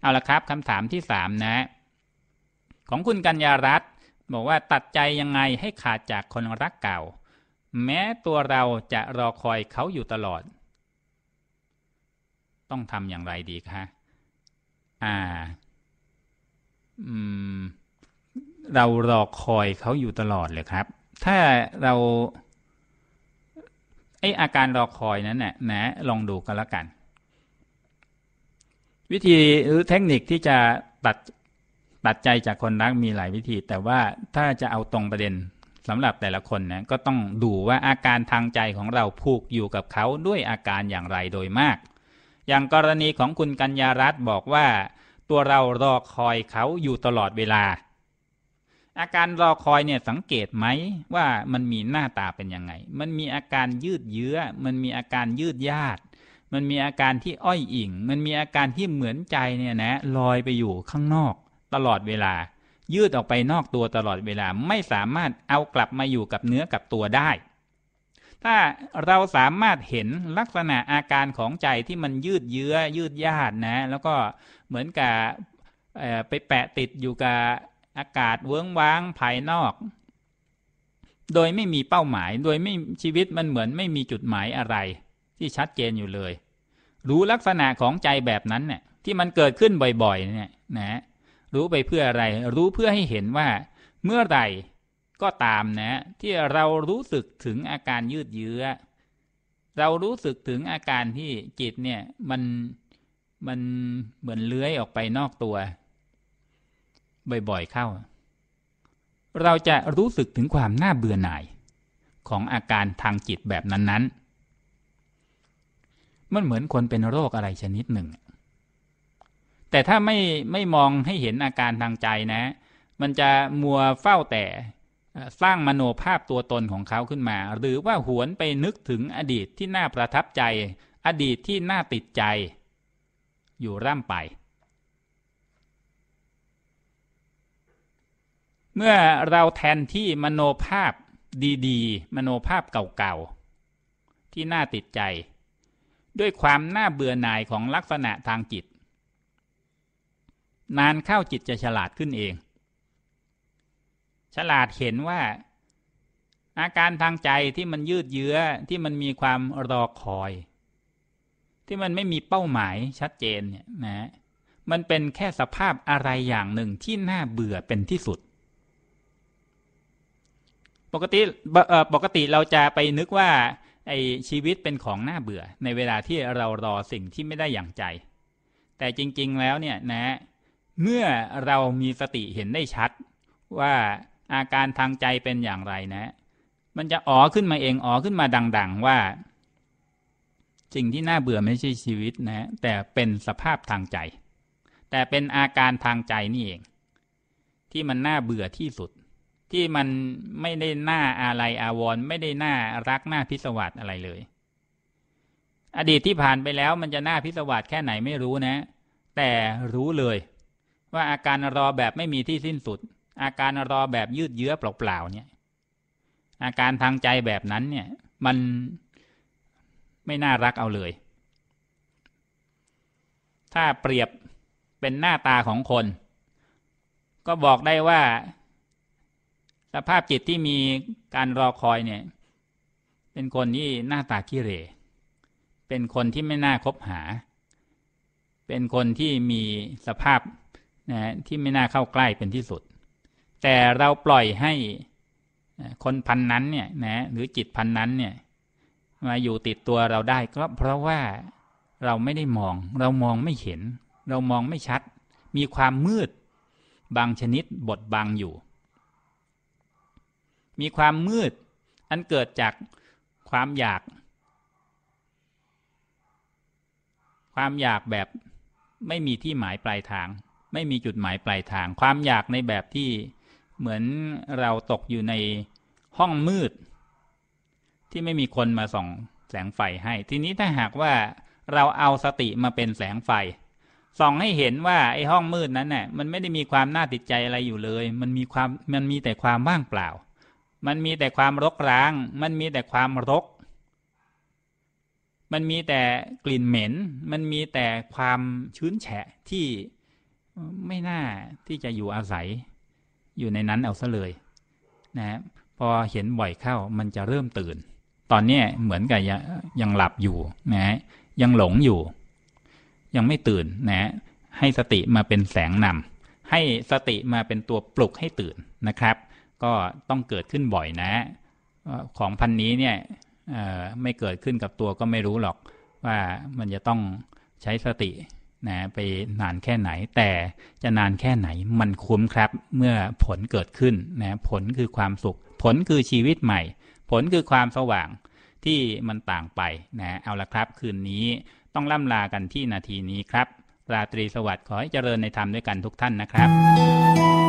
เอาละครับคำถามที่สามนะ ของคุณกัญญารัตน์บอกว่าตัดใจยังไงให้ขาดจากคนรักเก่า แม้ตัวเราจะรอคอยเขาอยู่ตลอด ต้องทำอย่างไรดีคะอ่าอืมเรารอคอยเขาอยู่ตลอดเลยครับ ถ้าเราไออาการรอคอยนั้นนะ่ะนะลองดูกันละกันวิธีหรือเทคนิคที่จะตัดตัดใจจากคนรักมีหลายวิธีแต่ว่าถ้าจะเอาตรงประเด็นสำหรับแต่ละคนนะก็ต้องดูว่าอาการทางใจของเราผูกอยู่กับเขาด้วยอาการอย่างไรโดยมาก อย่างกรณีของคุณกัญญารัตน์บอกว่าตัวเรารอคอยเขาอยู่ตลอดเวลา อาการรอคอยเนี่ยสังเกตไหมว่ามันมีหน้าตาเป็นยังไง มันมีอาการยืดเยื้อมันมีอาการยืดยาดมันมีอาการที่อ้อยอิง มันมีอาการที่เหมือนใจเนี่ยนะลอยไปอยู่ข้างนอก ตลอดเวลา ยืดออกไปนอกตัวตลอดเวลาไม่สามารถเอากลับมาอยู่กับเนื้อกับตัวได้ ถ้าเราสามารถเห็นลักษณะอาการของใจที่มันยืดเยื้อยืดยาดนะ แล้วก็เหมือนกับไปแปะติดอยู่กับอากาศเวิ้งว้างภายนอก โดยไม่มีเป้าหมาย โดยไม่ชีวิตมันเหมือนไม่มีจุดหมายอะไรที่ชัดเจนอยู่เลย รู้ลักษณะของใจแบบนั้นเนี่ยที่มันเกิดขึ้นบ่อยๆเนี่ยนะรู้ไปเพื่ออะไร รู้เพื่อให้เห็นว่าเมื่อไหร่ก็ตามนะที่เรารู้สึกถึงอาการยืดเยื้อ เรารู้สึกถึงอาการที่จิตเนี่ยมันมันเหมือนเลื้อยออกไปนอกตัว บ่อยๆเข้า เราจะรู้สึกถึงความน่าเบื่อหน่ายของอาการทางจิตแบบนั้นมันเหมือนคนเป็นโรคอะไรชนิดหนึ่ง แต่ถ้าไม่ไม่มองให้เห็นอาการทางใจนะ มันจะมัวเฝ้าแต่สร้างมโนภาพตัวตนของเขาขึ้นมา หรือว่าหวนไปนึกถึงอดีตที่น่าประทับใจ อดีตที่น่าติดใจอยู่ร่ำไป เมื่อเราแทนที่มโนภาพดีๆ มโนภาพเก่าๆที่น่าติดใจด้วยความน่าเบื่อหน่ายของลักษณะทางจิต นานเข้าจิตจะฉลาดขึ้นเอง ฉลาดเห็นว่า อาการทางใจที่มันยืดเยื้อที่มันมีความรอคอย ที่มันไม่มีเป้าหมายชัดเจนเนี่ยนะมันเป็นแค่สภาพอะไรอย่างหนึ่งที่น่าเบื่อเป็นที่สุด ปกติปกติเราจะไปนึกว่าไอชีวิตเป็นของน่าเบื่อ ในเวลาที่เรารอสิ่งที่ไม่ได้อย่างใจ แต่จริงๆแล้วเนี่ยนะ เมื่อเรามีสติเห็นได้ชัดว่าอาการทางใจเป็นอย่างไรนะ มันจะอ๋อขึ้นมาเองอ๋อขึ้นมาดัง ๆ ว่า สิ่งที่น่าเบื่อไม่ใช่ชีวิตนะแต่เป็นสภาพทางใจ แต่เป็นอาการทางใจนี่เองที่มันน่าเบื่อที่สุดที่มันไม่ได้หน้าอะไรอาวรไม่ได้หน้ารักหน้าพิศวาสอะไรเลย อดีตที่ผ่านไปแล้วมันจะหน้าพิศวาสแค่ไหนไม่รู้นะแต่รู้เลย ว่าอาการรอแบบไม่มีที่สิ้นสุด อาการรอแบบยืดเยื้อเปล่าๆเนี่ย อาการทางใจแบบนั้นเนี่ยมันไม่น่ารักเอาเลย ถ้าเปรียบเป็นหน้าตาของคน ก็บอกได้ว่าสภาพจิตที่มีการรอคอยเนี่ย เป็นคนที่หน้าตาขี้เหร่เป็นคนที่ไม่น่าคบหา เป็นคนที่มีสภาพนะที่ไม่น่าเข้าใกล้เป็นที่สุด แต่เราปล่อยให้คนพันนั้นเนี่ยนะหรือจิตพันนั้นเนี่ย มาอยู่ติดตัวเราได้ก็เพราะว่าเราไม่ได้มอง เรามองไม่เห็น เรามองไม่ชัด มีความมืด บางชนิดบดบังอยู่มีความมืด อันเกิดจากความอยาก ความอยากแบบไม่มีที่หมายปลายทาง ไม่มีจุดหมายปลายทาง ความอยากในแบบที่เหมือนเราตกอยู่ในห้องมืด ที่ไม่มีคนมาส่องแสงไฟให้ ทีนี้ถ้าหากว่าเราเอาสติมาเป็นแสงไฟส่องให้เห็นว่าไอ้ห้องมืดนั้นน่ยมันไม่ได้มีความน่าติดใจอะไรอยู่เลย มันมีความ มันมีแต่ความว่างเปล่ามันมีแต่ความรกร้าง มันมีแต่ความรก มันมีแต่กลิ่นเหม็น มันมีแต่ความชื้นแฉะที่ไม่น่าที่จะอยู่อาศัยอยู่ในนั้นเอาซะเลย นะ พอเห็นบ่อยเข้ามันจะเริ่มตื่น ตอนนี้เหมือนกับยังหลับอยู่นะ ยังหลงอยู่ ยังไม่ตื่นนะ ให้สติมาเป็นแสงนำให้สติมาเป็นตัวปลุกให้ตื่นนะครับก็ต้องเกิดขึ้นบ่อยนะของพันนี้เนี่ยไม่เกิดขึ้นกับตัวก็ไม่รู้หรอก ว่ามันจะต้องใช้สตินะไปนานแค่ไหน แต่จะนานแค่ไหนมันคุ้มครับ เมื่อผลเกิดขึ้นนะผลคือความสุข ผลคือชีวิตใหม่ ผลคือความสว่างที่มันต่างไปนะเอาละครับคืนนี้ต้องล่ำลากันที่นาทีนี้ครับราตรีสวัสดิ์ขอให้เจริญในธรรมด้วยกันทุกท่านนะครับ